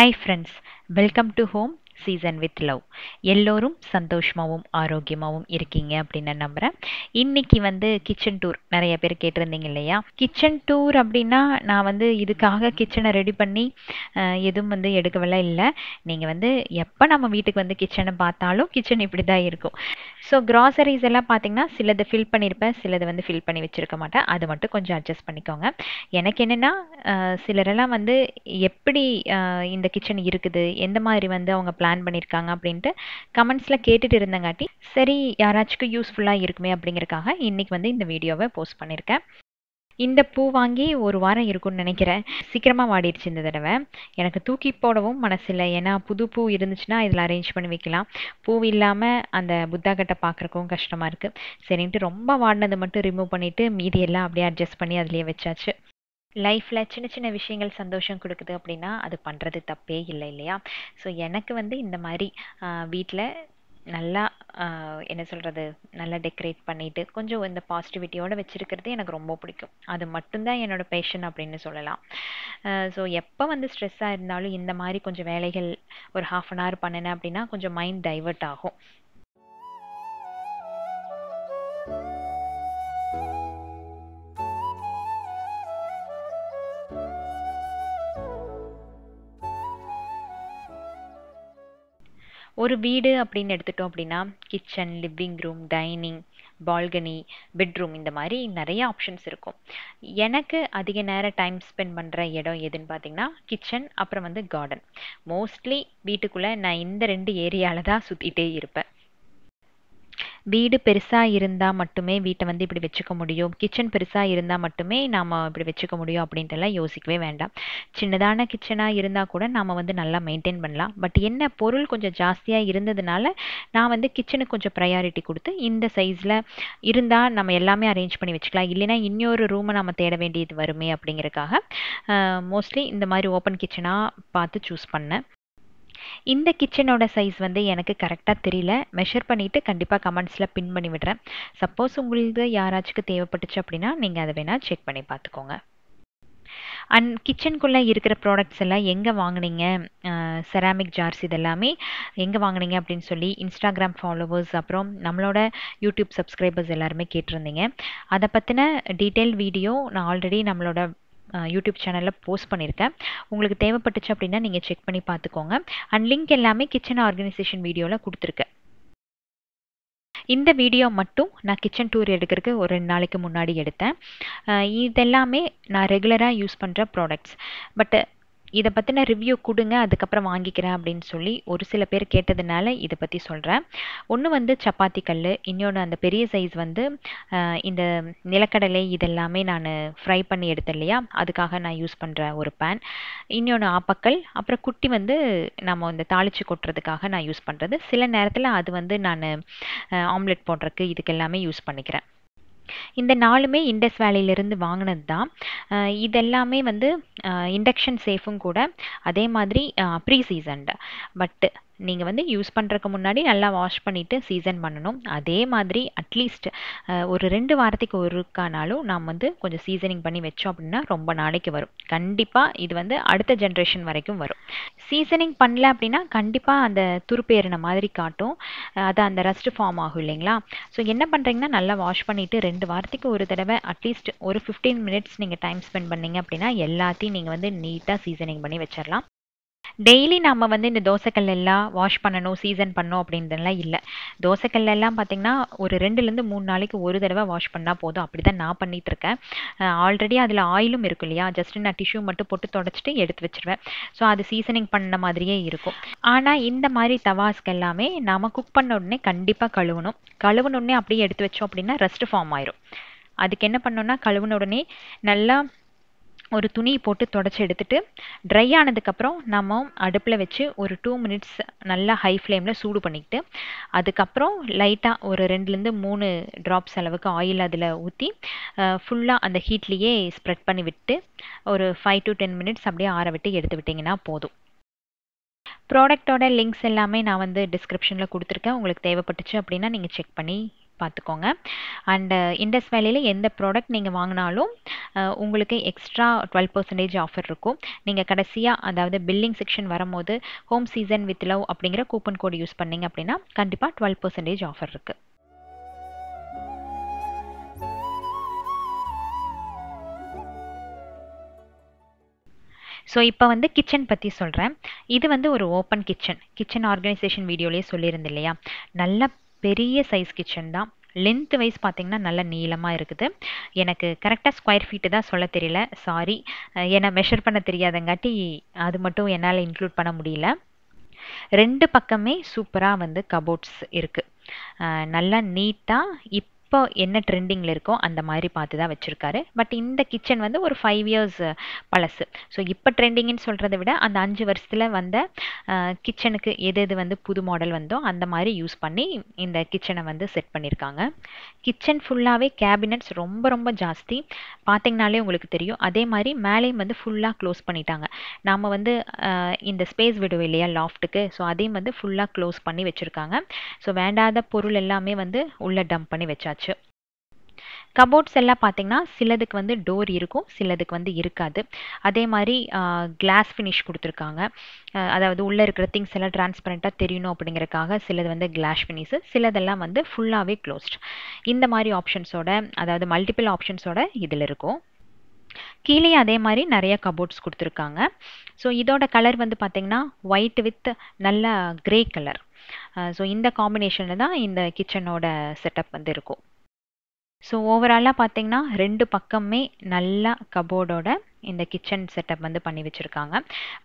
Hi friends, welcome to Home Season with Love. எல்லோரும் சந்தோஷமாகவும் ஆரோக்கியமாகவும் இருக்கீங்க அப்படின்னு நம்புகிறேன் இன்னைக்கு வந்து கிச்சன் டூர் நிறைய பேர் கேட்டிருந்தீங்க இல்லையா கிச்சன் டூர் அப்படின்னா நான் வந்து இதுக்காக கிச்சனை ரெடி பண்ணி எதுவும் வந்து எடுக்கவெல்லாம் இல்லை நீங்கள் வந்து எப்போ நம்ம வீட்டுக்கு வந்து கிச்சனை பார்த்தாலும் கிச்சன் இப்படி தான் இருக்கும் ஸோ க்ராசரிஸ் எல்லாம் பார்த்தீங்கன்னா சிலது ஃபில் பண்ணியிருப்பேன் சிலதை வந்து ஃபில் பண்ணி வச்சுருக்க மாட்டேன் அது மட்டும் கொஞ்சம் அட்ஜஸ்ட் பண்ணிக்கோங்க எனக்கு என்னென்னா சிலரெல்லாம் வந்து எப்படி இந்த கிச்சன் இருக்குது எந்த மாதிரி வந்து அவங்க பிளான் பண்ணியிருக்காங்க அப்படின்ட்டு கமெண்ட்ஸில் கேட்டுட்டு இருந்தங்காட்டி சரி யாராச்சுக்கும் யூஸ்ஃபுல்லாக இருக்குமே அப்படிங்கிறக்காக இன்றைக்கி வந்து இந்த வீடியோவை போஸ்ட் பண்ணியிருக்கேன் இந்த பூ வாங்கி ஒரு வாரம் இருக்கும்னு நினைக்கிறேன் சீக்கிரமாக வாடிடுச்சு இந்த தடவை எனக்கு தூக்கி போடவும் மனசில்லை ஏன்னா புது பூ இருந்துச்சுன்னா இதில் அரேஞ்ச் பண்ணி வைக்கலாம் பூ இல்லாமல் அந்த புத்தா கட்டை பார்க்குறக்கும் கஷ்டமாக இருக்குது சரின்ட்டு ரொம்ப வாடினதை மட்டும் ரிமூவ் பண்ணிவிட்டு மீதி எல்லாம் அப்படியே அட்ஜஸ்ட் பண்ணி அதிலேயே வச்சாச்சு லைஃப்பில் சின்ன சின்ன விஷயங்கள் சந்தோஷம் கொடுக்குது அப்படின்னா அது பண்ணுறது தப்பே இல்லை இல்லையா ஸோ எனக்கு வந்து இந்த மாதிரி வீட்டில் நல்லா என்ன சொல்கிறது நல்லா டெக்கரேட் பண்ணிவிட்டு கொஞ்சம் இந்த பாசிட்டிவிட்டியோடு வச்சுருக்கிறது எனக்கு ரொம்ப பிடிக்கும் அது மட்டும்தான் என்னோடய பேஷன் அப்படின்னு சொல்லலாம் ஸோ எப்போ வந்து ஸ்ட்ரெஸ்ஸாக இருந்தாலும் இந்த மாதிரி கொஞ்சம் வேலைகள் ஒரு ஹாஃப் அன் ஹவர் பண்ணினேன் அப்படின்னா கொஞ்சம் மைண்ட் டைவர்ட் ஆகும் ஒரு வீடு அப்படின்னு எடுத்துட்டோம் அப்படின்னா kitchen living room dining balcony bedroom இந்த மாதிரி நிறைய ஆப்ஷன்ஸ் இருக்கும் எனக்கு அதிக நேரம் டைம் ஸ்பெண்ட் பண்ணுற இடம் எதுன்னு பார்த்தீங்கன்னா கிச்சன் அப்புறம் வந்து கார்டன் மோஸ்ட்லி வீட்டுக்குள்ளே நான் இந்த ரெண்டு ஏரியாவில் தான் சுற்றிட்டே இருப்பேன் வீடு பெருசாக இருந்தால் மட்டுமே வீட்டை வந்து இப்படி வச்சுக்க முடியும் கிச்சன் பெருசாக இருந்தால் மட்டுமே நாம் இப்படி வச்சுக்க முடியும் அப்படின்ட்டுலாம் யோசிக்கவே வேண்டாம் சின்னதான கிச்சனாக இருந்தால் கூட நாம் வந்து நல்லா மெயின்டைன் பண்ணலாம் பட் என்ன பொருள் கொஞ்சம் ஜாஸ்தியாக இருந்ததுனால நான் வந்து கிச்சனுக்கு கொஞ்சம் ப்ரையாரிட்டி கொடுத்து இந்த சைஸில் இருந்தால் நம்ம எல்லாமே அரேஞ்ச் பண்ணி வச்சுக்கலாம் இல்லைனா இன்னொரு ரூமை நம்ம தேட வேண்டியது வருமே அப்படிங்கிறக்காக மோஸ்ட்லி இந்த மாதிரி ஓப்பன் கிச்சனாக பார்த்து சூஸ் பண்ணேன் இந்த கிச்சனோட சைஸ் வந்து எனக்கு கரெக்டாக தெரியல மெஷர் பண்ணிவிட்டு கண்டிப்பாக கமெண்ட்ஸில் பின் பண்ணி விடுறேன் சப்போஸ் உங்களுக்கு யாராச்சுக்கு தேவைப்பட்டுச்சு அப்படின்னா நீங்கள் அதை வேணால் செக் பண்ணி பார்த்துக்கோங்க அண்ட் கிச்சனுக்குள்ளே இருக்கிற ப்ராடக்ட்ஸ் எல்லாம் எங்கே வாங்கினீங்க செராமிக் ஜார்ஸ் இதெல்லாமே எங்கே வாங்கினீங்க அப்படின்னு சொல்லி இன்ஸ்டாகிராம் ஃபாலோவர்ஸ் அப்புறம் நம்மளோட யூடியூப் சப்ஸ்கிரைபர்ஸ் எல்லாருமே கேட்டிருந்தீங்க அதை பற்றின டீட்டெயில் வீடியோ நான் ஆல்ரெடி நம்மளோட யூடியூப் சேனலில் போஸ்ட் பண்ணியிருக்கேன் உங்களுக்கு தேவைப்பட்டுச்சு அப்படின்னா நீங்கள் செக் பண்ணி பார்த்துக்கோங்க அண்ட் லிங்க் எல்லாமே கிச்சன் ஆர்கனைசேஷன் வீடியோவில் கொடுத்துருக்கேன் இந்த வீடியோ மட்டும் நான் கிச்சன் டூர் எடுக்கிறதுக்கு ஒரு ரெண்டு நாளைக்கு முன்னாடி எடுத்தேன் இதெல்லாமே நான் ரெகுலராக யூஸ் பண்ணுற ப்ராடக்ட்ஸ் பட்டு இதை பற்றின ரிவ்யூ கொடுங்க அதுக்கப்புறம் வாங்கிக்கிறேன் அப்படின்னு சொல்லி ஒரு சில பேர் கேட்டதுனால இதை பற்றி சொல்கிறேன் ஒன்று வந்து சப்பாத்தி கல் இன்னொன்று அந்த பெரிய சைஸ் வந்து இந்த நிலக்கடலை இதெல்லாமே நான் ஃப்ரை பண்ணி எடுத்தேன் இல்லையா அதுக்காக நான் யூஸ் பண்ணுற ஒரு பேன் இன்னொன்று ஆப்பக்கல் அப்புறம் குட்டி வந்து நம்ம இந்த தாளித்து கொட்டுறதுக்காக நான் யூஸ் பண்ணுறது சில நேரத்தில் அது வந்து நான் ஆம்லெட் போடுறதுக்கு இதுக்கெல்லாமே யூஸ் பண்ணிக்கிறேன் இந்த நாலுமே இண்டஸ் வேலையிலிருந்து வாங்கினது தான் இதெல்லாமே வந்து இண்டக்ஷன் சேஃபும் கூட அதே மாதிரி ப்ரீ சீசன்டு பட்டு நீங்கள் வந்து யூஸ் பண்ணுறதுக்கு முன்னாடி நல்லா வாஷ் பண்ணிவிட்டு சீசன் பண்ணணும் அதே மாதிரி அட்லீஸ்ட் ஒரு ரெண்டு வாரத்துக்கு ஒருக்கானாலும் நாம் வந்து கொஞ்சம் சீசனிங் பண்ணி வச்சோம் அப்படின்னா ரொம்ப நாளைக்கு வரும் கண்டிப்பாக இது வந்து அடுத்த ஜென்ரேஷன் வரைக்கும் வரும் சீசனிங் பண்ணல அப்படின்னா கண்டிப்பாக அந்த துருப்பேறின மாதிரி காட்டும் அது அந்த ரஸ்ட் ஃபார்ம் ஆகும் இல்லைங்களா ஸோ என்ன பண்ணுறீங்கன்னா நல்லா வாஷ் பண்ணிவிட்டு ரெண்டு வாரத்துக்கு ஒரு தடவை அட்லீஸ்ட் ஒரு ஃபிஃப்டீன் மினிட்ஸ் நீங்கள் டைம் ஸ்பெண்ட் பண்ணீங்க அப்படின்னா எல்லாத்தையும் நீங்கள் வந்து நீட்டாக சீசனிங் பண்ணி வச்சிடலாம் டெய்லி நம்ம வந்து இந்த தோசைக்கல் எல்லாம் வாஷ் பண்ணணும் சீசன் பண்ணணும் அப்படின்றதுலாம் இல்லை தோசைக்கல்லாம் எல்லாம் பார்த்திங்கன்னா ஒரு ரெண்டுலேருந்து மூணு நாளைக்கு ஒரு தடவை வாஷ் பண்ணால் போதும் அப்படி தான் நான் பண்ணிகிட்டு இருக்கேன் ஆல்ரெடி அதில் ஆயிலும் இருக்கும் இல்லையா ஜஸ்ட் நான் டிஷ்யூ மட்டும் போட்டு தொடச்சிட்டு எடுத்து வச்சுருவேன் ஸோ அது சீசனிங் பண்ண மாதிரியே இருக்கும் ஆனால் இந்த மாதிரி தவாஸ்க்கு எல்லாமே நாம் குக் பண்ண உடனே கண்டிப்பாக கழுவணும் கழுவுன உடனே அப்படியே எடுத்து வச்சோம் அப்படின்னா ரெஸ்ட் ஃபார்ம் ஆயிரும் அதுக்கு என்ன பண்ணோன்னா கழுவுன உடனே நல்லா ஒரு துணி போட்டு துடச்சி எடுத்துட்டு ட்ரை ஆனதுக்கப்புறம் நம்ம அடுப்பில் வச்சு ஒரு டூ மினிட்ஸ் நல்லா ஹை ஃப்ளேமில் சூடு பண்ணிக்கிட்டு அதுக்கப்புறம் லைட்டாக ஒரு ரெண்டுலேருந்து மூணு ட்ராப்ஸ் அளவுக்கு ஆயில் அதில் ஊற்றி ஃபுல்லாக அந்த ஹீட்லேயே ஸ்ப்ரெட் பண்ணி விட்டு ஒரு ஃபைவ் டு டென் மினிட்ஸ் அப்படியே ஆற விட்டு எடுத்து விட்டிங்கன்னா போதும் ப்ராடக்டோட லிங்க்ஸ் எல்லாமே நான் வந்து டிஸ்கிரிப்ஷனில் கொடுத்துருக்கேன் உங்களுக்கு தேவைப்பட்டுச்சு அப்படின்னா நீங்கள் செக் பண்ணி பார்த்துக்கோங்க அண்டு இண்டஸ் வேலையில் எந்த ப்ராடக்ட் நீங்கள் வாங்கினாலும் uh, உங்களுக்கு எக்ஸ்ட்ரா டுவெல் பர்சன்டேஜ் ஆஃபர் இருக்கும் நீங்கள் கடைசியாக அதாவது பில்லிங் செக்ஷன் வரும்போது ஹோம் சீசன் வித் லவ் அப்படிங்கிற கூப்பன் கோடு யூஸ் பண்ணிங்க அப்படின்னா கண்டிப்பாக டுவெல் பர்சன்டேஜ் ஆஃபர் இருக்குது ஸோ இப்போ வந்து கிச்சன் பற்றி சொல்கிறேன் இது வந்து ஒரு ஓப்பன் கிச்சன் கிச்சன் ஆர்கனைசேஷன் வீடியோலேயே சொல்லியிருந்தேன் இல்லையா நல்ல பெரிய சைஸ் கிச்சன் தான் லென்த் வைஸ் பார்த்திங்கன்னா நல்ல நீளமாக இருக்குது எனக்கு கரெக்டாக ஸ்கொயர் ஃபீட்டு தான் சொல்ல தெரியல சாரி என்னை மெஷர் பண்ண தெரியாதங்காட்டி அது மட்டும் என்னால் இன்க்ளூட் பண்ண முடியல ரெண்டு பக்கமே சூப்பராக வந்து கபோர்ட்ஸ் இருக்குது நல்லா நீட்டாக இப் இப்போ என்ன ட்ரெண்டிங்கில் இருக்கோ அந்த மாதிரி பார்த்து தான் வச்சுருக்காரு பட் இந்த கிச்சன் வந்து ஒரு ஃபைவ் இயர்ஸ் பழசு ஸோ இப்போ ட்ரெண்டிங்னு சொல்கிறத விட அந்த அஞ்சு வருஷத்தில் வந்த கிச்சனுக்கு எது எது வந்து புது மாடல் வந்தோ அந்த மாதிரி யூஸ் பண்ணி இந்த கிச்சனை வந்து செட் பண்ணியிருக்காங்க கிச்சன் ஃபுல்லாகவே கேபினட்ஸ் ரொம்ப ரொம்ப ஜாஸ்தி பார்த்திங்கனாலே உங்களுக்கு தெரியும் அதே மாதிரி மேலேயும் வந்து ஃபுல்லாக க்ளோஸ் பண்ணிட்டாங்க நாம் வந்து இந்த ஸ்பேஸ் விடுவோம் இல்லையா லாஃப்ட்டுக்கு ஸோ அதையும் வந்து ஃபுல்லாக க்ளோஸ் பண்ணி வச்சுருக்காங்க ஸோ வேண்டாத பொருள் எல்லாமே வந்து உள்ளே டம்ப் பண்ணி வச்சாச்சு வந்தாச்சு கபோர்ட்ஸ் எல்லாம் பார்த்தீங்கன்னா சிலதுக்கு வந்து டோர் இருக்கும் சிலதுக்கு வந்து இருக்காது அதே மாதிரி கிளாஸ் ஃபினிஷ் கொடுத்துருக்காங்க அதாவது உள்ளே இருக்கிற திங்ஸ் எல்லாம் டிரான்ஸ்பரண்ட்டாக தெரியணும் அப்படிங்கிறக்காக சிலது வந்து கிளாஸ் ஃபினிஷு சிலதெல்லாம் வந்து ஃபுல்லாகவே க்ளோஸ்ட் இந்த மாதிரி ஆப்ஷன்ஸோட அதாவது மல்டிபிள் ஆப்ஷன்ஸோட இதில் இருக்கும் கீழே அதே மாதிரி நிறைய கபோர்ட்ஸ் கொடுத்துருக்காங்க ஸோ இதோட கலர் வந்து பார்த்திங்கன்னா ஒயிட் வித் நல்ல க்ரே கலர் ஸோ இந்த காம்பினேஷனில் தான் இந்த கிச்சனோட செட்டப் வந்து இருக்கும் ஸோ ஓவராலாக பார்த்தீங்கன்னா ரெண்டு பக்கமே நல்லா கபோர்டோட இந்த கிச்சன் செட்டப் வந்து பண்ணி வச்சுருக்காங்க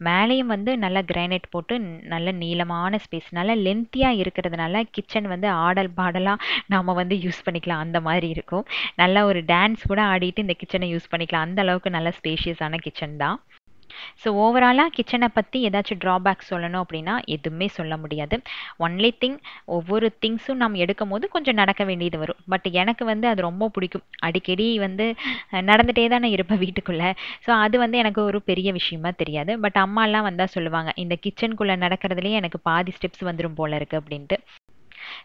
மேலேயும் வந்து நல்லா கிரானைட் போட்டு நல்ல நீளமான ஸ்பேஸ் நல்ல லென்த்தியாக இருக்கிறதுனால கிச்சன் வந்து ஆடல் பாடலாக நாம் வந்து யூஸ் பண்ணிக்கலாம் அந்த மாதிரி இருக்கும் நல்லா ஒரு டான்ஸ் கூட ஆடிட்டு இந்த கிச்சனை யூஸ் பண்ணிக்கலாம் அந்த அளவுக்கு நல்ல ஸ்பேஷியஸான கிச்சன் தான் ஸோ ஓவராலாக கிச்சனை பற்றி ஏதாச்சும் ட்ராபேக் சொல்லணும் அப்படின்னா எதுவுமே சொல்ல முடியாது ஒன்லி திங் ஒவ்வொரு திங்ஸும் நாம் எடுக்கும் போது கொஞ்சம் நடக்க வேண்டியது வரும் பட் எனக்கு வந்து அது ரொம்ப பிடிக்கும் அடிக்கடி வந்து நடந்துகிட்டே நான் இருப்பேன் வீட்டுக்குள்ளே ஸோ அது வந்து எனக்கு ஒரு பெரிய விஷயமா தெரியாது பட் அம்மாலாம் வந்தால் சொல்லுவாங்க இந்த கிச்சனுக்குள்ளே நடக்கிறதுலேயே எனக்கு பாதி ஸ்டெப்ஸ் வந்துடும் போல இருக்குது அப்படின்ட்டு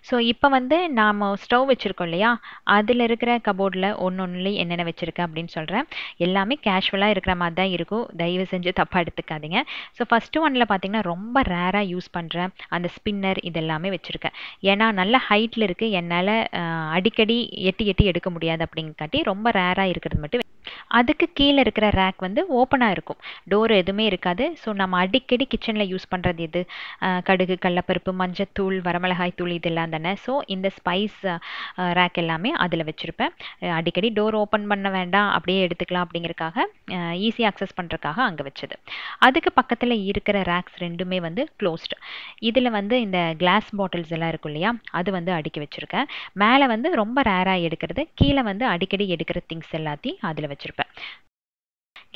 ஸோ இப்போ வந்து நாம் ஸ்டவ் வச்சுருக்கோம் இல்லையா அதில் இருக்கிற கபோர்டில் ஒன்று ஒன்றுலேயும் என்னென்ன வச்சுருக்கேன் அப்படின்னு சொல்கிறேன் எல்லாமே கேஷுவலாக இருக்கிற மாதிரி தான் இருக்கும் தயவு செஞ்சு தப்பாக எடுத்துக்காதீங்க ஸோ ஃபஸ்ட்டு ஒன்றில் பார்த்தீங்கன்னா ரொம்ப ரேராக யூஸ் பண்ணுற அந்த ஸ்பின்னர் இதெல்லாமே வச்சுருக்கேன் ஏன்னா நல்ல ஹைட்டில் இருக்குது என்னால் அடிக்கடி எட்டி எட்டி எடுக்க முடியாது அப்படிங்காட்டி ரொம்ப ரேராக இருக்கிறது மட்டும் அதுக்கு கீழே இருக்கிற ரேக் வந்து ஓப்பனாக இருக்கும் டோர் எதுவுமே இருக்காது ஸோ நம்ம அடிக்கடி கிச்சனில் யூஸ் பண்ணுறது இது கடுகு கடலப்பருப்பு மஞ்சத்தூள் வரமிளகாய் தூள் இதெல்லாம் தானே ஸோ இந்த ஸ்பைஸ் ரேக் எல்லாமே அதில் வச்சுருப்பேன் அடிக்கடி டோர் ஓப்பன் பண்ண வேண்டாம் அப்படியே எடுத்துக்கலாம் அப்படிங்கிறக்காக ஈஸி ஆக்சஸ் பண்ணுறக்காக அங்கே வச்சது அதுக்கு பக்கத்தில் இருக்கிற ரேக்ஸ் ரெண்டுமே வந்து க்ளோஸ்டு இதில் வந்து இந்த கிளாஸ் பாட்டில்ஸ் எல்லாம் இருக்கும் இல்லையா அது வந்து அடுக்கி வச்சுருக்கேன் மேலே வந்து ரொம்ப ரேராக எடுக்கிறது கீழே வந்து அடிக்கடி எடுக்கிற திங்ஸ் எல்லாத்தையும் அதில் வச்சுருப்பேன்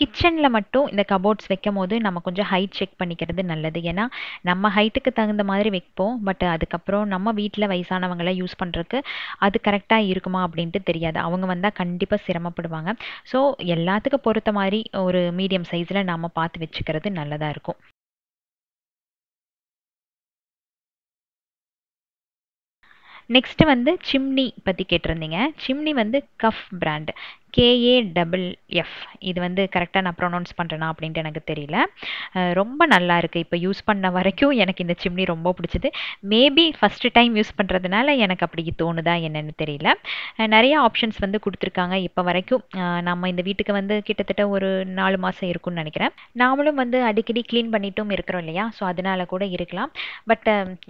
கிச்சனில் மட்டும் இந்த கபோர்ட்ஸ் வைக்கும் போது நம்ம கொஞ்சம் ஹைட் செக் பண்ணிக்கிறது நல்லது ஏன்னா நம்ம ஹைட்டுக்கு தகுந்த மாதிரி வைப்போம் பட் அதுக்கப்புறம் நம்ம வீட்டில் வயசானவங்களை யூஸ் பண்ணுறதுக்கு அது கரெக்டாக இருக்குமா அப்படின்ட்டு தெரியாது அவங்க வந்தால் கண்டிப்பாக சிரமப்படுவாங்க ஸோ எல்லாத்துக்கும் பொறுத்த மாதிரி ஒரு மீடியம் சைஸில் நாம் பார்த்து வச்சுக்கிறது நல்லதாக இருக்கும் நெக்ஸ்ட்டு வந்து சிம்னி பற்றி கேட்டிருந்தீங்க சிம்னி வந்து Kaff brand K A double F இது வந்து கரெக்டாக நான் ப்ரொனவுன்ஸ் பண்ணுறேனா அப்படின்ட்டு எனக்கு தெரியல ரொம்ப நல்லா இருக்குது இப்போ யூஸ் பண்ண வரைக்கும் எனக்கு இந்த சிம்னி ரொம்ப பிடிச்சிது மேபி ஃபஸ்ட்டு டைம் யூஸ் பண்ணுறதுனால எனக்கு அப்படி தோணுதா என்னென்னு தெரியல நிறைய ஆப்ஷன்ஸ் வந்து கொடுத்துருக்காங்க இப்போ வரைக்கும் நம்ம இந்த வீட்டுக்கு வந்து கிட்டத்தட்ட ஒரு நாலு மாதம் இருக்கும்னு நினைக்கிறேன் நாமளும் வந்து அடிக்கடி க்ளீன் பண்ணிட்டும் இருக்கிறோம் இல்லையா ஸோ அதனால கூட இருக்கலாம் பட்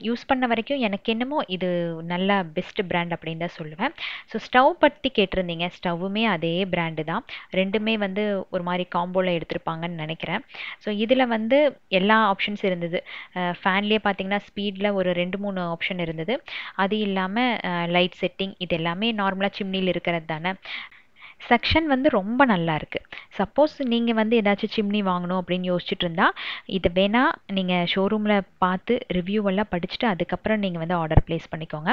யூஸ் பண்ண வரைக்கும் எனக்கு என்னமோ இது நல்ல பெஸ்ட் பிராண்ட் அப்படின்னு தான் சொல்லுவேன் ஸோ ஸ்டவ் பற்றி கேட்டிருந்தீங்க ஸ்டவ்வுமே அதே ஒரே பிராண்டு தான் ரெண்டுமே வந்து ஒரு மாதிரி காம்போவில் எடுத்திருப்பாங்கன்னு நினைக்கிறேன் ஸோ இதில் வந்து எல்லா ஆப்ஷன்ஸ் இருந்தது ஃபேன்லேயே பார்த்தீங்கன்னா ஸ்பீடில் ஒரு ரெண்டு மூணு ஆப்ஷன் இருந்தது அது இல்லாமல் லைட் செட்டிங் இது எல்லாமே நார்மலாக சிம்னியில் இருக்கிறது தானே செக்ஷன் வந்து ரொம்ப நல்லா இருக்குது சப்போஸ் நீங்கள் வந்து ஏதாச்சும் சிம்னி வாங்கணும் அப்படின்னு யோசிச்சுட்டு இருந்தால் இது வேணால் நீங்கள் ஷோரூமில் பார்த்து ரிவ்யூ எல்லாம் படிச்சுட்டு அதுக்கப்புறம் நீங்கள் வந்து ஆர்டர் ப்ளேஸ் பண்ணிக்கோங்க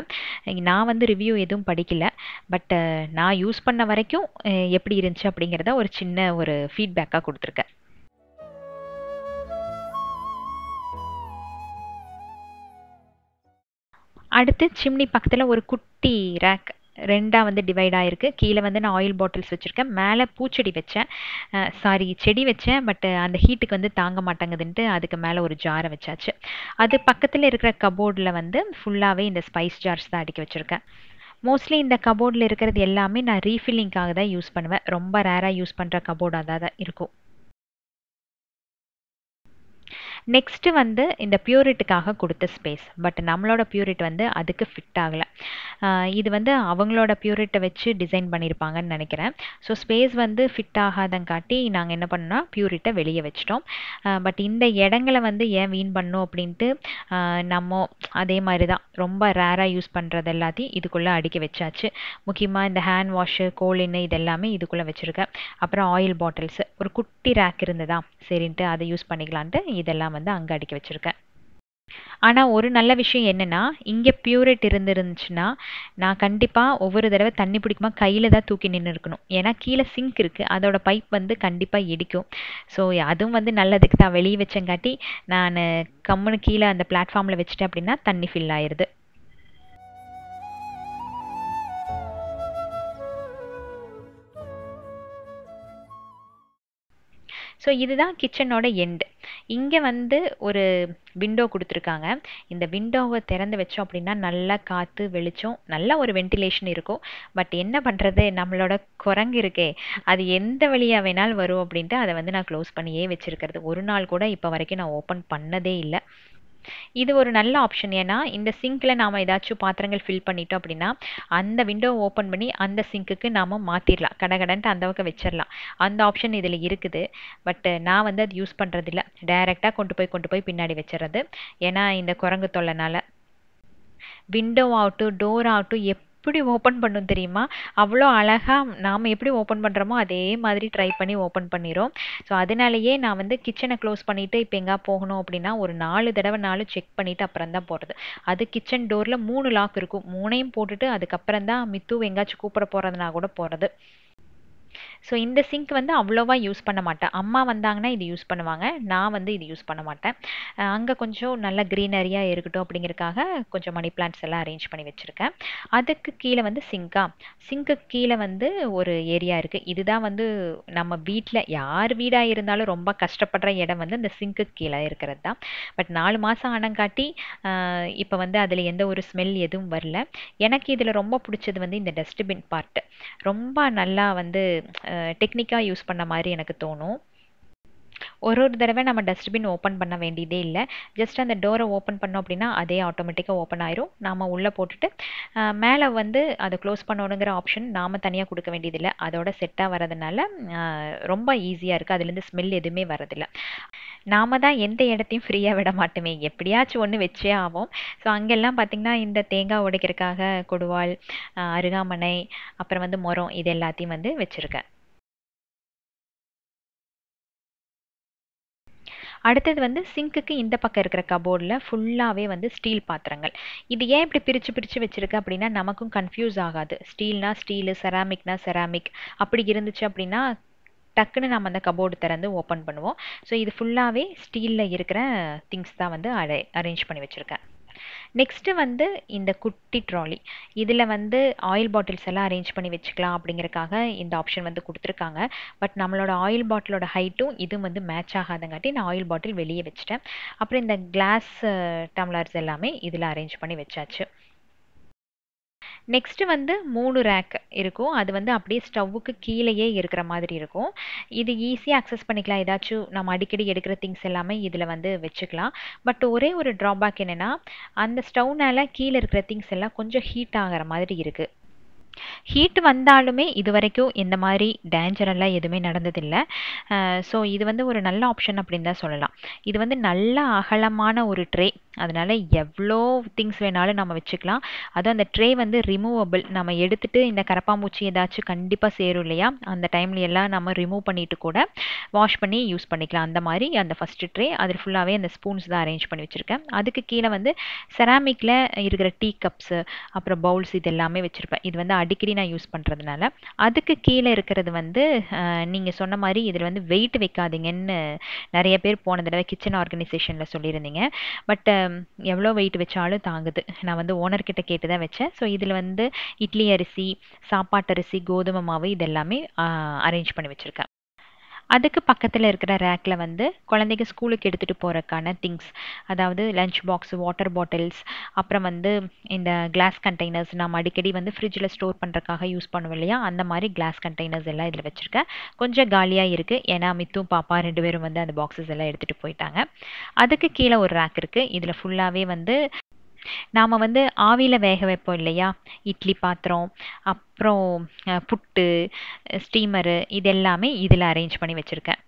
நான் வந்து ரிவ்யூ எதுவும் படிக்கல பட் நான் யூஸ் பண்ண வரைக்கும் எப்படி இருந்துச்சு அப்படிங்கிறத ஒரு சின்ன ஒரு ஃபீட்பேக்காக கொடுத்துருக்கேன் அடுத்து சிம்னி பக்கத்தில் ஒரு குட்டி ரேக் ரெண்டாக வந்து டிவைட் ஆகிருக்கு கீழே வந்து நான் ஆயில் பாட்டில்ஸ் வச்சுருக்கேன் மேலே பூச்செடி வச்சேன் சாரி செடி வச்சேன் பட் அந்த ஹீட்டுக்கு வந்து தாங்க மாட்டேங்குதுன்ட்டு அதுக்கு மேலே ஒரு ஜாரை வச்சாச்சு அது பக்கத்தில் இருக்கிற கபோர்டில் வந்து ஃபுல்லாகவே இந்த ஸ்பைஸ் ஜார்ஸ் தான் அடிக்க வச்சுருக்கேன் மோஸ்ட்லி இந்த கபோர்டில் இருக்கிறது எல்லாமே நான் ரீஃபில்லிங்காக தான் யூஸ் பண்ணுவேன் ரொம்ப ரேராக யூஸ் பண்ணுற கபோர்டாக தான் இருக்கும் நெக்ஸ்ட்டு வந்து இந்த பியூரிட்டுக்காக கொடுத்த ஸ்பேஸ் பட் நம்மளோட பியூரிட் வந்து அதுக்கு ஃபிட் ஆகலை இது வந்து அவங்களோட பியூரிட்டை வச்சு டிசைன் பண்ணியிருப்பாங்கன்னு நினைக்கிறேன் ஸோ ஸ்பேஸ் வந்து ஃபிட் காட்டி நாங்கள் என்ன பண்ணோம்னா பியூரிட்டை வெளியே வச்சிட்டோம் பட் இந்த இடங்களை வந்து ஏன் வீண் பண்ணோம் அப்படின்ட்டு நம்ம அதே மாதிரி தான் ரொம்ப ரேராக யூஸ் பண்ணுறது எல்லாத்தையும் இதுக்குள்ளே அடுக்கி வச்சாச்சு முக்கியமாக இந்த ஹேண்ட் வாஷு கோலின் இது எல்லாமே இதுக்குள்ளே வச்சுருக்கேன் அப்புறம் ஆயில் பாட்டில்ஸு ஒரு குட்டி ரேக் இருந்ததா சரின்ட்டு அதை யூஸ் பண்ணிக்கலான்ட்டு இதெல்லாம் நான் வந்து அங்கே அடிக்க வச்சுருக்கேன் ஆனால் ஒரு நல்ல விஷயம் என்னென்னா இங்கே பியூரிட் இருந்துருந்துச்சுன்னா நான் கண்டிப்பாக ஒவ்வொரு தடவை தண்ணி பிடிக்குமா கையில் தான் தூக்கி நின்று இருக்கணும் ஏன்னா கீழே சிங்க் இருக்குது அதோட பைப் வந்து கண்டிப்பாக இடிக்கும் ஸோ அதுவும் வந்து நல்லதுக்கு தான் வெளியே வச்சங்காட்டி நான் கம்முன்னு கீழே அந்த பிளாட்ஃபார்மில் வச்சுட்டேன் அப்படின்னா தண்ணி ஃபில் ஆயிடுது ஸோ இதுதான் கிச்சனோட எண்டு இங்கே வந்து ஒரு விண்டோ கொடுத்துருக்காங்க இந்த விண்டோவை திறந்து வச்சோம் அப்படின்னா நல்லா காற்று வெளிச்சம் நல்லா ஒரு வென்டிலேஷன் இருக்கும் பட் என்ன பண்ணுறது நம்மளோட குரங்கு இருக்கே அது எந்த வழியாக வேணாலும் வரும் அப்படின்ட்டு அதை வந்து நான் க்ளோஸ் பண்ணியே வச்சுருக்கிறது ஒரு நாள் கூட இப்போ வரைக்கும் நான் ஓப்பன் பண்ணதே இல்லை இது ஒரு நல்ல ஆப்ஷன் ஏன்னா இந்த சிங்க்கில் நாம் ஏதாச்சும் பாத்திரங்கள் ஃபில் பண்ணிட்டோம் அப்படின்னா அந்த விண்டோவை ஓப்பன் பண்ணி அந்த சிங்க்குக்கு நாம் மாற்றிடலாம் கடகடன்ட்டு அந்த பக்கம் வச்சிடலாம் அந்த ஆப்ஷன் இதில் இருக்குது பட்டு நான் வந்து அது யூஸ் பண்ணுறதில்ல டைரெக்டாக கொண்டு போய் கொண்டு போய் பின்னாடி வச்சிடறது ஏன்னா இந்த குரங்கு தொல்லைனால விண்டோ ஆகட்டும் டோர் ஆகட்டும் எப்போ எப்படி ஓப்பன் பண்ணும் தெரியுமா அவ்வளோ அழகாக நாம் எப்படி ஓப்பன் பண்ணுறோமோ அதே மாதிரி ட்ரை பண்ணி ஓப்பன் பண்ணிடும் ஸோ அதனாலேயே நான் வந்து கிச்சனை க்ளோஸ் பண்ணிவிட்டு இப்போ எங்கே போகணும் அப்படின்னா ஒரு நாலு தடவை நாலு செக் பண்ணிவிட்டு அப்புறம் தான் போடுறது அது கிச்சன் டோரில் மூணு லாக் இருக்கும் மூணையும் போட்டுட்டு அதுக்கப்புறம் தான் மித்து எங்காச்சும் கூப்பிட போகிறதுனா கூட போகிறது ஸோ இந்த சிங்க் வந்து அவ்வளோவா யூஸ் பண்ண மாட்டேன் அம்மா வந்தாங்கன்னா இது யூஸ் பண்ணுவாங்க நான் வந்து இது யூஸ் பண்ண மாட்டேன் அங்கே கொஞ்சம் நல்லா க்ரீனரியாக இருக்கட்டும் அப்படிங்கிறதுக்காக கொஞ்சம் மணி பிளான்ஸ் எல்லாம் அரேஞ்ச் பண்ணி வச்சுருக்கேன் அதுக்கு கீழே வந்து சிங்கா சிங்க்கு கீழே வந்து ஒரு ஏரியா இருக்குது இதுதான் வந்து நம்ம வீட்டில் யார் வீடாக இருந்தாலும் ரொம்ப கஷ்டப்படுற இடம் வந்து இந்த சிங்க்கு கீழே இருக்கிறது தான் பட் நாலு மாதம் ஆனங்காட்டி இப்போ வந்து அதில் எந்த ஒரு ஸ்மெல் எதுவும் வரல எனக்கு இதில் ரொம்ப பிடிச்சது வந்து இந்த டஸ்ட்பின் பார்ட்டு ரொம்ப நல்லா வந்து டெக்னிக்காக யூஸ் பண்ண மாதிரி எனக்கு தோணும் ஒரு ஒரு தடவை நம்ம டஸ்ட்பின் ஓப்பன் பண்ண வேண்டியதே இல்லை ஜஸ்ட் அந்த டோரை ஓப்பன் பண்ணோம் அப்படின்னா அதே ஆட்டோமேட்டிக்காக ஓப்பன் ஆயிரும் நாம் உள்ளே போட்டுட்டு மேலே வந்து அதை க்ளோஸ் பண்ணணுங்கிற ஆப்ஷன் நாம் தனியாக கொடுக்க வேண்டியதில்லை அதோட செட்டாக வரதுனால ரொம்ப ஈஸியாக இருக்குது அதுலேருந்து ஸ்மெல் எதுவுமே வரதில்லை நாம தான் எந்த இடத்தையும் ஃப்ரீயாக விட மாட்டோமே எப்படியாச்சும் ஒன்று வச்சே ஆகும் ஸோ அங்கெல்லாம் பார்த்திங்கன்னா இந்த தேங்காய் உடைக்கிறதுக்காக கொடுவாள் அருகாமனை அப்புறம் வந்து முரம் இது எல்லாத்தையும் வந்து வச்சுருக்கேன் அடுத்தது வந்து சிங்க்குக்கு இந்த பக்கம் இருக்கிற கபோர்டில் ஃபுல்லாகவே வந்து ஸ்டீல் பாத்திரங்கள் இது ஏன் இப்படி பிரித்து பிரித்து வச்சுருக்கு அப்படின்னா நமக்கும் கன்ஃபியூஸ் ஆகாது ஸ்டீல்னா ஸ்டீலு செராமிக்னா செராமிக் அப்படி இருந்துச்சு அப்படின்னா டக்குன்னு நம்ம அந்த கபோர்டு திறந்து ஓப்பன் பண்ணுவோம் ஸோ இது ஃபுல்லாகவே ஸ்டீலில் இருக்கிற திங்ஸ் தான் வந்து அரே அரேஞ்ச் பண்ணி வச்சுருக்கேன் நெக்ஸ்ட்டு வந்து இந்த குட்டி ட்ராலி இதில் வந்து ஆயில் பாட்டில்ஸ் எல்லாம் அரேஞ்ச் பண்ணி வச்சுக்கலாம் அப்படிங்கிறக்காக இந்த ஆப்ஷன் வந்து கொடுத்துருக்காங்க பட் நம்மளோட ஆயில் பாட்டிலோட ஹைட்டும் இதுவும் வந்து மேட்ச் ஆகாதங்காட்டி நான் ஆயில் பாட்டில் வெளியே வச்சுட்டேன் அப்புறம் இந்த கிளாஸ் டம்ளர்ஸ் எல்லாமே இதில் அரேஞ்ச் பண்ணி வச்சாச்சு நெக்ஸ்ட்டு வந்து மூணு ரேக் இருக்கும் அது வந்து அப்படியே ஸ்டவ்வுக்கு கீழேயே இருக்கிற மாதிரி இருக்கும் இது ஈஸியாக அக்சஸ் பண்ணிக்கலாம் ஏதாச்சும் நம்ம அடிக்கடி எடுக்கிற திங்ஸ் எல்லாமே இதில் வந்து வச்சுக்கலாம் பட் ஒரே ஒரு ட்ராபேக் என்னென்னா அந்த ஸ்டவ்னால் கீழே இருக்கிற திங்ஸ் எல்லாம் கொஞ்சம் ஹீட் ஆகிற மாதிரி இருக்குது ஹீட் வந்தாலுமே இது வரைக்கும் இந்த மாதிரி டேஞ்சரெல்லாம் எதுவுமே நடந்ததில்லை ஸோ இது வந்து ஒரு நல்ல ஆப்ஷன் அப்படின்னு தான் சொல்லலாம் இது வந்து நல்ல அகலமான ஒரு ட்ரே அதனால் எவ்வளோ திங்ஸ் வேணாலும் நம்ம வச்சுக்கலாம் அதுவும் அந்த ட்ரே வந்து ரிமூவபிள் நம்ம எடுத்துகிட்டு இந்த கரப்பாம்பூச்சி ஏதாச்சும் கண்டிப்பாக சேரும் இல்லையா அந்த டைம்ல எல்லாம் நம்ம ரிமூவ் பண்ணிட்டு கூட வாஷ் பண்ணி யூஸ் பண்ணிக்கலாம் அந்த மாதிரி அந்த ஃபஸ்ட்டு ட்ரே அது ஃபுல்லாகவே அந்த ஸ்பூன்ஸ் தான் அரேஞ்ச் பண்ணி வச்சுருக்கேன் அதுக்கு கீழே வந்து செராமிக்கில் இருக்கிற டீ கப்ஸு அப்புறம் பவுல்ஸ் இது எல்லாமே வச்சுருப்பேன் இது வந்து அடிக்கடி நான் யூஸ் பண்ணுறதுனால அதுக்கு கீழே இருக்கிறது வந்து நீங்கள் சொன்ன மாதிரி இதில் வந்து வெயிட் வைக்காதீங்கன்னு நிறைய பேர் போன தடவை கிச்சன் ஆர்கனைசேஷனில் சொல்லியிருந்தீங்க பட் எவ்வளோ வெயிட் வச்சாலும் தாங்குது நான் வந்து ஓனர்கிட்ட கேட்டு தான் வச்சேன் ஸோ இதில் வந்து இட்லி அரிசி சாப்பாட்டு அரிசி கோதுமை மாவு இதெல்லாமே அரேஞ்ச் பண்ணி வச்சுருக்கேன் அதுக்கு பக்கத்தில் இருக்கிற ரேக்கில் வந்து குழந்தைங்க ஸ்கூலுக்கு எடுத்துகிட்டு போகிறக்கான திங்ஸ் அதாவது லஞ்ச் பாக்ஸ் வாட்டர் பாட்டில்ஸ் அப்புறம் வந்து இந்த கிளாஸ் கண்டெய்னர்ஸ் நாம் அடிக்கடி வந்து ஃப்ரிட்ஜில் ஸ்டோர் பண்ணுறக்காக யூஸ் பண்ணுவோம் இல்லையா அந்த மாதிரி கிளாஸ் கண்டெய்னர்ஸ் எல்லாம் இதில் வச்சுருக்கேன் கொஞ்சம் காலியாக இருக்குது ஏன்னா மித்தும் பாப்பா ரெண்டு பேரும் வந்து அந்த பாக்ஸஸ் எல்லாம் எடுத்துகிட்டு போயிட்டாங்க அதுக்கு கீழே ஒரு ரேக் இருக்குது இதில் ஃபுல்லாகவே வந்து நாம் வந்து ஆவியில் வேக வைப்போம் இல்லையா இட்லி பாத்திரம் அப்புறம் புட்டு ஸ்டீமரு இது எல்லாமே இதில் அரேஞ்ச் பண்ணி வச்சுருக்கேன்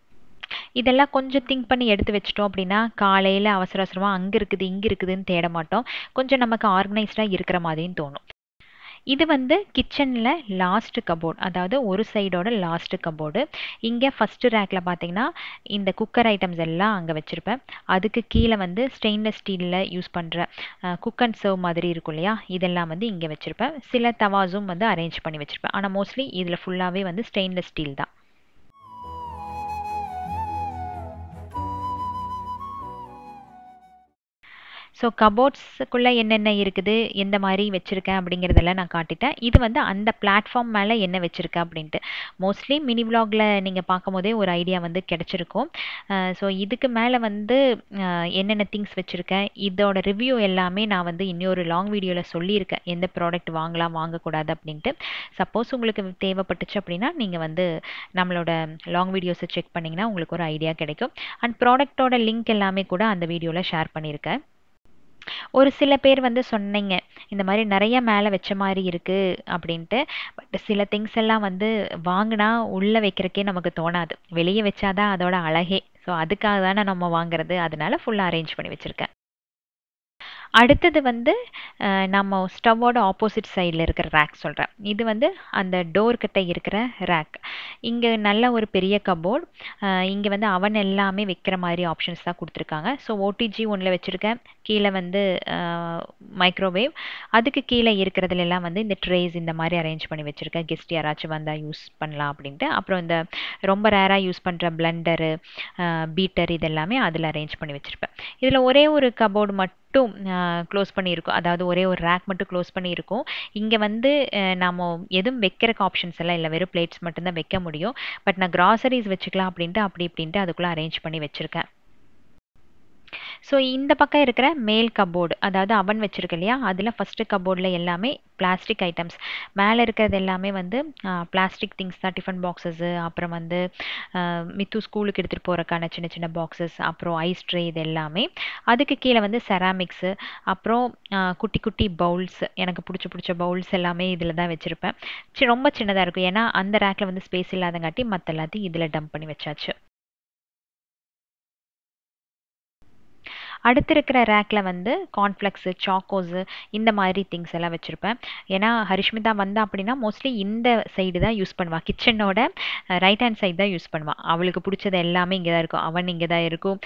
இதெல்லாம் கொஞ்சம் திங்க் பண்ணி எடுத்து வச்சிட்டோம் அப்படின்னா காலையில் அவசர அவசரமாக அங்கே இருக்குது இங்கே இருக்குதுன்னு தேட மாட்டோம் கொஞ்சம் நமக்கு ஆர்கனைஸ்டாக இருக்கிற மாதிரியும் தோணும் இது வந்து கிச்சனில் லாஸ்ட் கபோர்டு அதாவது ஒரு சைடோட லாஸ்ட் கபோர்டு இங்கே ஃபஸ்ட்டு ரேக்கில் பார்த்தீங்கன்னா இந்த குக்கர் ஐட்டம்ஸ் எல்லாம் அங்கே வச்சுருப்பேன் அதுக்கு கீழே வந்து ஸ்டெயின்லெஸ் ஸ்டீலில் யூஸ் பண்ணுற குக் அண்ட் சர்வ் மாதிரி இருக்கும் இல்லையா இதெல்லாம் வந்து இங்கே வச்சுருப்பேன் சில தவாஸும் வந்து அரேஞ்ச் பண்ணி வச்சுருப்பேன் ஆனால் மோஸ்ட்லி இதில் ஃபுல்லாகவே வந்து ஸ்டெயின்லெஸ் ஸ்டீல் தான் ஸோ கபோர்ட்ஸுக்குள்ளே என்னென்ன இருக்குது எந்த மாதிரி வச்சுருக்கேன் அப்படிங்கிறதெல்லாம் நான் காட்டிட்டேன் இது வந்து அந்த பிளாட்ஃபார்ம் மேலே என்ன வச்சுருக்கேன் அப்படின்ட்டு மோஸ்ட்லி மினி விலாகில் நீங்கள் பார்க்கும் போதே ஒரு ஐடியா வந்து கிடச்சிருக்கும் ஸோ இதுக்கு மேலே வந்து என்னென்ன திங்ஸ் வச்சுருக்கேன் இதோட ரிவ்யூ எல்லாமே நான் வந்து இன்னொரு லாங் வீடியோவில் சொல்லியிருக்கேன் எந்த ப்ராடக்ட் வாங்கலாம் வாங்கக்கூடாது அப்படின்ட்டு சப்போஸ் உங்களுக்கு தேவைப்பட்டுச்சு அப்படின்னா நீங்கள் வந்து நம்மளோட லாங் வீடியோஸை செக் பண்ணிங்கன்னா உங்களுக்கு ஒரு ஐடியா கிடைக்கும் அண்ட் ப்ராடக்டோட லிங்க் எல்லாமே கூட அந்த வீடியோவில் ஷேர் பண்ணியிருக்கேன் ஒரு சில பேர் வந்து சொன்னீங்க இந்த மாதிரி நிறைய மேலே வச்ச மாதிரி இருக்குது அப்படின்ட்டு பட் சில திங்ஸ் எல்லாம் வந்து வாங்கினா உள்ளே வைக்கிறக்கே நமக்கு தோணாது வெளியே வச்சாதான் அதோட அழகே ஸோ அதுக்காக தானே நம்ம வாங்குறது அதனால ஃபுல்லாக அரேஞ்ச் பண்ணி வச்சுருக்கேன் அடுத்தது வந்து நம்ம ஸ்டவ்வோட ஆப்போசிட் சைடில் இருக்கிற ரேக் சொல்கிறேன் இது வந்து அந்த கிட்ட இருக்கிற ரேக் இங்கே நல்ல ஒரு பெரிய கபோர்ட் இங்கே வந்து அவன் எல்லாமே வைக்கிற மாதிரி ஆப்ஷன்ஸ் தான் கொடுத்துருக்காங்க ஸோ ஓடிஜி ஒன்றில் வச்சுருக்கேன் கீழே வந்து மைக்ரோவேவ் அதுக்கு கீழே இருக்கிறதுலாம் வந்து இந்த ட்ரேஸ் இந்த மாதிரி அரேஞ்ச் பண்ணி வச்சுருக்கேன் கெஸ்ட் யாராச்சும் வந்தால் யூஸ் பண்ணலாம் அப்படின்ட்டு அப்புறம் இந்த ரொம்ப ரேராக யூஸ் பண்ணுற பிளண்டரு பீட்டர் இதெல்லாமே அதில் அரேஞ்ச் பண்ணி வச்சுருப்பேன் இதில் ஒரே ஒரு கபோர்டு மட்டும் மட்டும் க்ளோஸ் பண்ணியிருக்கோம் அதாவது ஒரே ஒரு ரேக் மட்டும் க்ளோஸ் பண்ணியிருக்கோம் இங்கே வந்து நாம் எதுவும் வைக்கிறக்கு ஆப்ஷன்ஸ் எல்லாம் இல்லை வெறும் பிளேட்ஸ் மட்டும்தான் வைக்க முடியும் பட் நான் கிராசரிஸ் வச்சுக்கலாம் அப்படின்ட்டு அப்படி இப்படின்ட்டு அதுக்குள்ளே அரேஞ்ச் பண்ணி வச்சுருக்கேன் ஸோ இந்த பக்கம் இருக்கிற மேல் கபோர்டு அதாவது அவன் வச்சிருக்கு இல்லையா அதில் ஃபஸ்ட்டு கபோர்டில் எல்லாமே பிளாஸ்டிக் ஐட்டம்ஸ் மேலே இருக்கிறது எல்லாமே வந்து பிளாஸ்டிக் திங்ஸ் தான் டிஃபன் பாக்ஸஸ்ஸு அப்புறம் வந்து மித்து ஸ்கூலுக்கு எடுத்துகிட்டு போகிறக்கான சின்ன சின்ன பாக்ஸஸ் அப்புறம் ஐஸ் ட்ரே இது எல்லாமே அதுக்கு கீழே வந்து செராமிக்ஸு அப்புறம் குட்டி குட்டி பவுல்ஸ் எனக்கு பிடிச்ச பிடிச்ச பவுல்ஸ் எல்லாமே இதில் தான் வச்சுருப்பேன் ரொம்ப சின்னதாக இருக்கும் ஏன்னா அந்த ரேக்கில் வந்து ஸ்பேஸ் இல்லாதங்காட்டி மற்ற எல்லாத்தையும் இதில் டம்ப் பண்ணி வச்சாச்சு அடுத்து இருக்கிற ரேக்கில் வந்து கார்ன்ஃப்ளெக்ஸு சாக்கோஸு இந்த மாதிரி திங்ஸ் எல்லாம் வச்சுருப்பேன் ஏன்னா ஹரிஷ்மிதா வந்தா அப்படின்னா மோஸ்ட்லி இந்த சைடு தான் யூஸ் பண்ணுவாள் கிச்சனோட ரைட் ஹேண்ட் சைடு தான் யூஸ் பண்ணுவான் அவளுக்கு பிடிச்சது எல்லாமே இங்கே தான் இருக்கும் அவன் இங்கே தான் இருக்கும்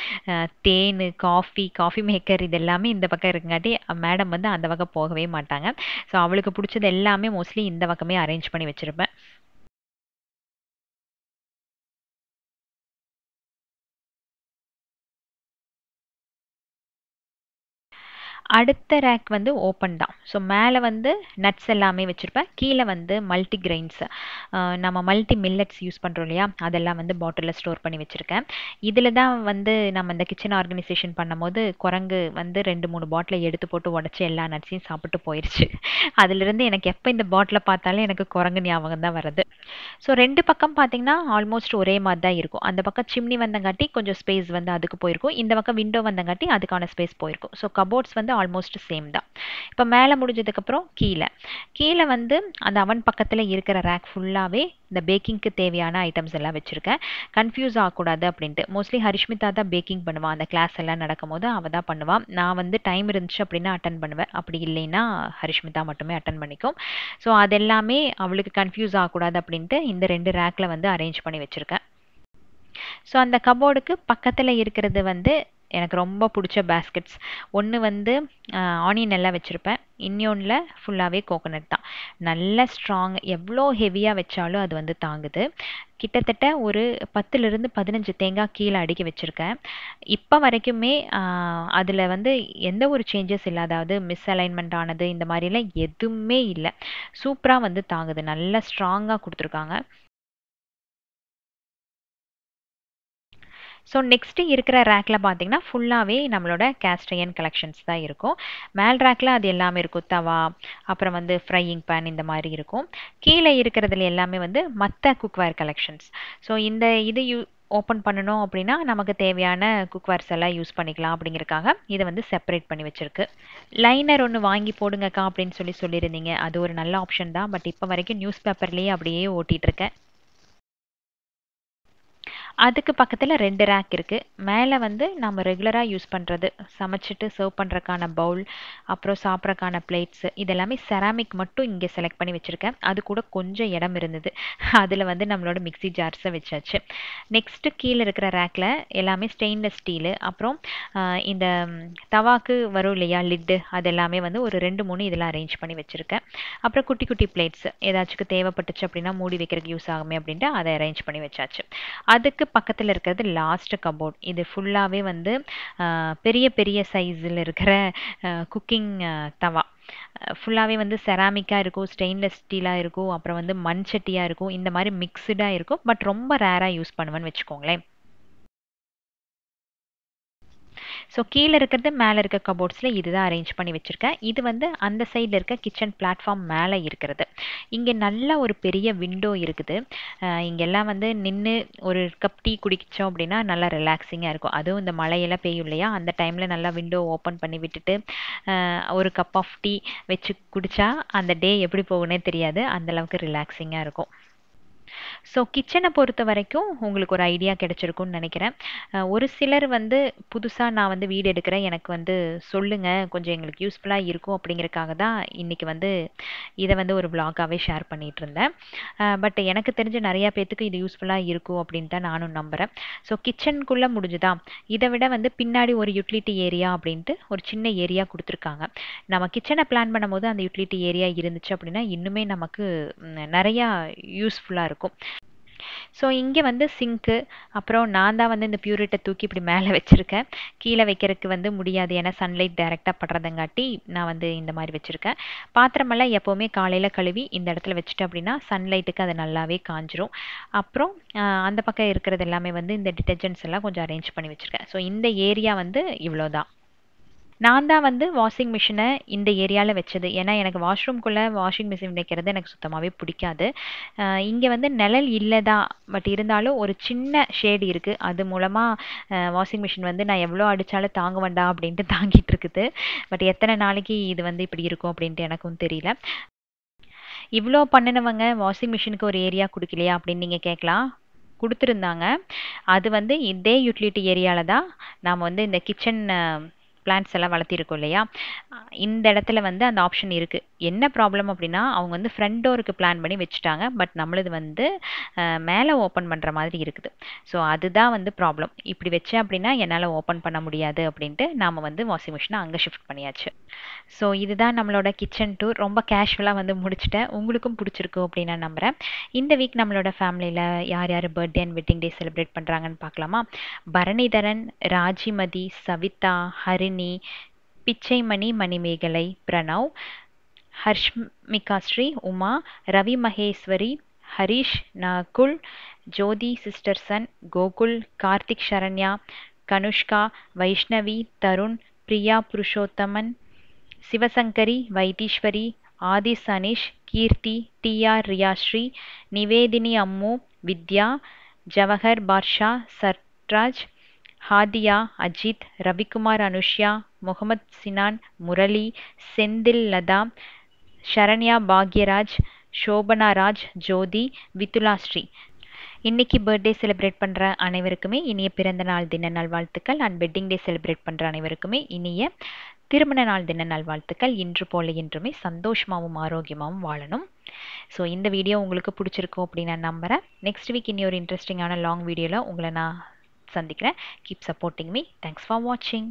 தேன் காஃபி காஃபி மேக்கர் இது எல்லாமே இந்த பக்கம் இருக்குங்காட்டி மேடம் வந்து அந்த பக்கம் போகவே மாட்டாங்க ஸோ அவளுக்கு பிடிச்சது எல்லாமே மோஸ்ட்லி இந்த பக்கமே அரேஞ்ச் பண்ணி வச்சுருப்பேன் அடுத்த ரேக் வந்து ஓப்பன் தான் ஸோ மேலே வந்து நட்ஸ் எல்லாமே வச்சுருப்பேன் கீழே வந்து மல்டி கிரெயின்ஸ் நம்ம மல்டி மில்லட்ஸ் யூஸ் பண்ணுறோம் இல்லையா அதெல்லாம் வந்து பாட்டிலில் ஸ்டோர் பண்ணி வச்சுருக்கேன் இதில் தான் வந்து நம்ம இந்த கிச்சன் ஆர்கனைசேஷன் பண்ணும்போது குரங்கு வந்து ரெண்டு மூணு பாட்டிலை எடுத்து போட்டு உடச்சி எல்லா நட்ஸையும் சாப்பிட்டு போயிடுச்சு அதுலேருந்து எனக்கு எப்போ இந்த பாட்டிலை பார்த்தாலும் எனக்கு குரங்கு ஞாபகம் தான் வருது ஸோ ரெண்டு பக்கம் பார்த்திங்கன்னா ஆல்மோஸ்ட் ஒரே மாதிரி தான் இருக்கும் அந்த பக்கம் சிம்னி வந்தங்காட்டி கொஞ்சம் ஸ்பேஸ் வந்து அதுக்கு போயிருக்கும் இந்த பக்கம் விண்டோ வந்தங்காட்டி அதுக்கான ஸ்பேஸ் போயிருக்கும் ஸோ கபோர்ட்ஸ் வந்து ஆல்மோஸ்ட் சேம் தான் இப்போ மேலே முடிஞ்சதுக்கப்புறம் கீழே கீழே வந்து அந்த அவன் பக்கத்தில் இருக்கிற ரேக் ஃபுல்லாகவே இந்த பேக்கிங்க்கு தேவையான ஐட்டம்ஸ் எல்லாம் வச்சுருக்கேன் கன்ஃபியூஸ் ஆகக்கூடாது அப்படின்ட்டு மோஸ்ட்லி ஹரிஷ்மிதா தான் பேக்கிங் பண்ணுவான் அந்த கிளாஸ் எல்லாம் நடக்கும் போது அவள் தான் பண்ணுவாள் நான் வந்து டைம் இருந்துச்சு அப்படின்னா அட்டன் பண்ணுவேன் அப்படி இல்லைன்னா ஹரிஷ்மிதா மட்டுமே அட்டன் பண்ணிக்கும் ஸோ அதெல்லாமே அவளுக்கு கன்ஃபியூஸ் ஆகக்கூடாது அப்படின்ட்டு இந்த ரெண்டு ரேக்கில் வந்து அரேஞ்ச் பண்ணி வச்சுருக்கேன் ஸோ அந்த கபோர்டுக்கு பக்கத்தில் இருக்கிறது வந்து எனக்கு ரொம்ப பிடிச்ச பேஸ்கெட்ஸ் ஒன்று வந்து ஆனியன் எல்லாம் வச்சுருப்பேன் இன்னொன்றில் ஃபுல்லாகவே கோகோனட் தான் நல்ல ஸ்ட்ராங் எவ்வளோ ஹெவியாக வச்சாலும் அது வந்து தாங்குது கிட்டத்தட்ட ஒரு பத்துலேருந்து பதினஞ்சு தேங்காய் கீழே அடுக்கி வச்சுருக்கேன் இப்போ வரைக்குமே அதில் வந்து எந்த ஒரு சேஞ்சஸ் இல்லாதாவது மிஸ் அலைன்மெண்ட் ஆனது இந்த மாதிரிலாம் எதுவுமே இல்லை சூப்பராக வந்து தாங்குது நல்லா ஸ்ட்ராங்காக கொடுத்துருக்காங்க ஸோ நெக்ஸ்ட்டு இருக்கிற ரேக்கில் பார்த்தீங்கன்னா ஃபுல்லாகவே நம்மளோட கேஸ்ட்ரையன் கலெக்ஷன்ஸ் தான் இருக்கும் மேல் ரேக்கில் அது எல்லாமே இருக்கும் தவா அப்புறம் வந்து ஃப்ரையிங் பேன் இந்த மாதிரி இருக்கும் கீழே இருக்கிறதுல எல்லாமே வந்து மற்ற குக்வேர் கலெக்ஷன்ஸ் ஸோ இந்த இது யூ ஓப்பன் பண்ணணும் அப்படின்னா நமக்கு தேவையான குக்வேர்ஸ் எல்லாம் யூஸ் பண்ணிக்கலாம் அப்படிங்கிறக்காக இதை வந்து செப்பரேட் பண்ணி வச்சுருக்கு லைனர் ஒன்று வாங்கி போடுங்கக்கா அப்படின்னு சொல்லி சொல்லியிருந்தீங்க அது ஒரு நல்ல ஆப்ஷன் தான் பட் இப்போ வரைக்கும் நியூஸ் பேப்பர்லேயே அப்படியே ஓட்டிகிட்ருக்கேன் அதுக்கு பக்கத்தில் ரெண்டு ரேக் இருக்குது மேலே வந்து நம்ம ரெகுலராக யூஸ் பண்ணுறது சமைச்சிட்டு சர்வ் பண்ணுறக்கான பவுல் அப்புறம் சாப்பிட்றக்கான பிளேட்ஸு இதெல்லாமே செராமிக் மட்டும் இங்கே செலக்ட் பண்ணி வச்சுருக்கேன் அது கூட கொஞ்சம் இடம் இருந்தது அதில் வந்து நம்மளோட மிக்சி ஜார்ஸை வச்சாச்சு நெக்ஸ்ட்டு கீழே இருக்கிற ரேக்கில் எல்லாமே ஸ்டெயின்லெஸ் ஸ்டீலு அப்புறம் இந்த தவாக்கு வரும் இல்லையா லிட்டு அது எல்லாமே வந்து ஒரு ரெண்டு மூணு இதெல்லாம் அரேஞ்ச் பண்ணி வச்சுருக்கேன் அப்புறம் குட்டி குட்டி பிளேட்ஸ் ஏதாச்சுக்கு தேவைப்பட்டுச்சு அப்படின்னா மூடி வைக்கிறதுக்கு யூஸ் ஆகுமே அப்படின்ட்டு அதை அரேஞ்ச் பண்ணி வச்சாச்சு அதுக்கு பக்கத்தில் இருக்கிறது லாஸ்ட் கபோர்ட் இது ஃபுல்லாகவே வந்து பெரிய பெரிய சைஸில் இருக்கிற குக்கிங் தவா ஃபுல்லாகவே வந்து செராமிக்காக இருக்கும் ஸ்டெயின்லெஸ் ஸ்டீலாக இருக்கும் அப்புறம் வந்து மண் சட்டியாக இருக்கும் இந்த மாதிரி மிக்சடாக இருக்கும் பட் ரொம்ப ரேராக யூஸ் பண்ணுவேன்னு வச்சுக்கோங்களேன் ஸோ கீழே இருக்கிறது மேலே இருக்க கபோர்ட்ஸில் இது தான் அரேஞ்ச் பண்ணி வச்சுருக்கேன் இது வந்து அந்த சைடில் இருக்க கிச்சன் பிளாட்ஃபார்ம் மேலே இருக்கிறது இங்கே நல்ல ஒரு பெரிய விண்டோ இருக்குது இங்கெல்லாம் வந்து நின்று ஒரு கப் டீ குடிச்சோம் அப்படின்னா நல்லா ரிலாக்ஸிங்காக இருக்கும் அதுவும் இந்த மழையெல்லாம் பெய்யும் இல்லையா அந்த டைமில் நல்லா விண்டோ ஓப்பன் பண்ணி விட்டுட்டு ஒரு கப் ஆஃப் டீ வச்சு குடித்தா அந்த டே எப்படி போகுன்னே தெரியாது அந்தளவுக்கு ரிலாக்ஸிங்காக இருக்கும் ஸோ கிச்சனை பொறுத்த வரைக்கும் உங்களுக்கு ஒரு ஐடியா கிடச்சிருக்குன்னு நினைக்கிறேன் ஒரு சிலர் வந்து புதுசாக நான் வந்து வீடு எடுக்கிறேன் எனக்கு வந்து சொல்லுங்கள் கொஞ்சம் எங்களுக்கு யூஸ்ஃபுல்லாக இருக்கும் அப்படிங்கிறக்காக தான் இன்றைக்கி வந்து இதை வந்து ஒரு விளாகாகவே ஷேர் பண்ணிகிட்டு இருந்தேன் பட் எனக்கு தெரிஞ்ச நிறையா பேர்த்துக்கு இது யூஸ்ஃபுல்லாக இருக்கும் அப்படின்னு தான் நானும் நம்புகிறேன் ஸோ கிச்சனுக்குள்ளே முடிஞ்சுதா இதை விட வந்து பின்னாடி ஒரு யூட்டிலிட்டி ஏரியா அப்படின்ட்டு ஒரு சின்ன ஏரியா கொடுத்துருக்காங்க நம்ம கிச்சனை பிளான் பண்ணும்போது அந்த யூட்டிலிட்டி ஏரியா இருந்துச்சு அப்படின்னா இன்னுமே நமக்கு நிறையா யூஸ்ஃபுல்லாக இருக்கும் இருக்கும் ஸோ இங்கே வந்து சிங்க்கு அப்புறம் நான் தான் வந்து இந்த பியூரிட்டை தூக்கி இப்படி மேலே வச்சுருக்கேன் கீழே வைக்கிறதுக்கு வந்து முடியாது ஏன்னா சன்லைட் டைரெக்டாக படுறதங்காட்டி நான் வந்து இந்த மாதிரி வச்சுருக்கேன் பாத்திரமெல்லாம் எப்போவுமே காலையில் கழுவி இந்த இடத்துல வச்சுட்டு அப்படின்னா சன்லைட்டுக்கு அது நல்லாவே காஞ்சிரும் அப்புறம் அந்த பக்கம் இருக்கிறது எல்லாமே வந்து இந்த டிட்டர்ஜென்ட்ஸ் எல்லாம் கொஞ்சம் அரேஞ்ச் பண்ணி வச்சுருக்கேன் ஸோ இந்த ஏரியா வந்து இவ்வளோ தான் நான் தான் வந்து வாஷிங் மிஷினை இந்த ஏரியாவில் வச்சது ஏன்னா எனக்கு வாஷ்ரூம்குள்ளே வாஷிங் மிஷின் வைக்கிறது எனக்கு சுத்தமாகவே பிடிக்காது இங்கே வந்து நிழல் இல்லை தான் பட் இருந்தாலும் ஒரு சின்ன ஷேடு இருக்குது அது மூலமாக வாஷிங் மிஷின் வந்து நான் எவ்வளோ அடித்தாலும் தாங்க வேண்டாம் அப்படின்ட்டு தாங்கிட்டு இருக்குது பட் எத்தனை நாளைக்கு இது வந்து இப்படி இருக்கும் அப்படின்ட்டு எனக்கும் தெரியல இவ்வளோ பண்ணினவங்க வாஷிங் மிஷினுக்கு ஒரு ஏரியா கொடுக்கலையா அப்படின்னு நீங்கள் கேட்கலாம் கொடுத்துருந்தாங்க அது வந்து இதே யூட்டிலிட்டி ஏரியாவில் தான் நாம் வந்து இந்த கிச்சன் பிளான்ட்ஸ் எல்லாம் வளர்த்திருக்கோம் இல்லையா இந்த இடத்துல வந்து அந்த ஆப்ஷன் இருக்கு என்ன ப்ராப்ளம் அப்படின்னா அவங்க வந்து ஃப்ரண்ட் டோருக்கு பிளான் பண்ணி வச்சுட்டாங்க பட் நம்மளது வந்து மேலே ஓப்பன் பண்ணுற மாதிரி இருக்குது ஸோ அதுதான் வந்து ப்ராப்ளம் இப்படி வச்சேன் அப்படின்னா என்னால் ஓப்பன் பண்ண முடியாது அப்படின்ட்டு நாம் வந்து வாஷிங் மிஷினை அங்கே ஷிஃப்ட் பண்ணியாச்சு ஸோ இதுதான் நம்மளோட கிச்சன் டூர் ரொம்ப கேஷுவலாக வந்து முடிச்சுட்டேன் உங்களுக்கும் பிடிச்சிருக்கும் அப்படின்னு நான் நம்புகிறேன் இந்த வீக் நம்மளோட ஃபேமிலியில் யார் யார் birthday and wedding day celebrate பண்ணுறாங்கன்னு பார்க்கலாமா பரணிதரன் ராஜிமதி சவிதா ஹரிணி பிச்சைமணி மணிமேகலை பிரணவ் ஹர்ஷ்மிகாஸ்ரீ உமா ரவி மகேஸ்வரி ஹரிஷ் நகுல் ஜோதி சிஸ்டர்சன் கோகுல் கார்த்திக் சரண்யா கனுஷ்கா வைஷ்ணவி தருண் பிரியா புருஷோத்தமன் சிவசங்கரி வைத்தீஸ்வரி ஆதி சனிஷ் கீர்த்தி டிஆர் ரியாஸ்ரீ நிவேதினி அம்மு வித்யா ஜவஹர் பாட்ஷா சர்ராஜ் ஹாதியா அஜித் ரவிக்குமார் அனுஷ்யா முகமத் சினான் முரளி செந்தில் லதா சரண்யா பாக்யராஜ் சோபனா ராஜ் ஜோதி வித்துலாஸ்ரீ இன்னைக்கு பர்த்டே செலிப்ரேட் பண்ணுற அனைவருக்குமே இனிய பிறந்த நாள் தின நல்வாழ்த்துக்கள் அண்ட் வெட்டிங் டே செலிப்ரேட் பண்ணுற அனைவருக்குமே இனிய திருமண நாள் தின நல்வாழ்த்துக்கள் இன்று போல என்றுமே சந்தோஷமாகவும் ஆரோக்கியமாகவும் வாழணும் ஸோ இந்த வீடியோ உங்களுக்கு பிடிச்சிருக்கும் அப்படின்னு நான் நம்புகிறேன் நெக்ஸ்ட் வீக் இனி ஒரு இன்ட்ரெஸ்டிங்கான லாங் வீடியோவில் உங்களை நான் சந்திக்கிறேன் keep supporting me thanks for வாட்சிங்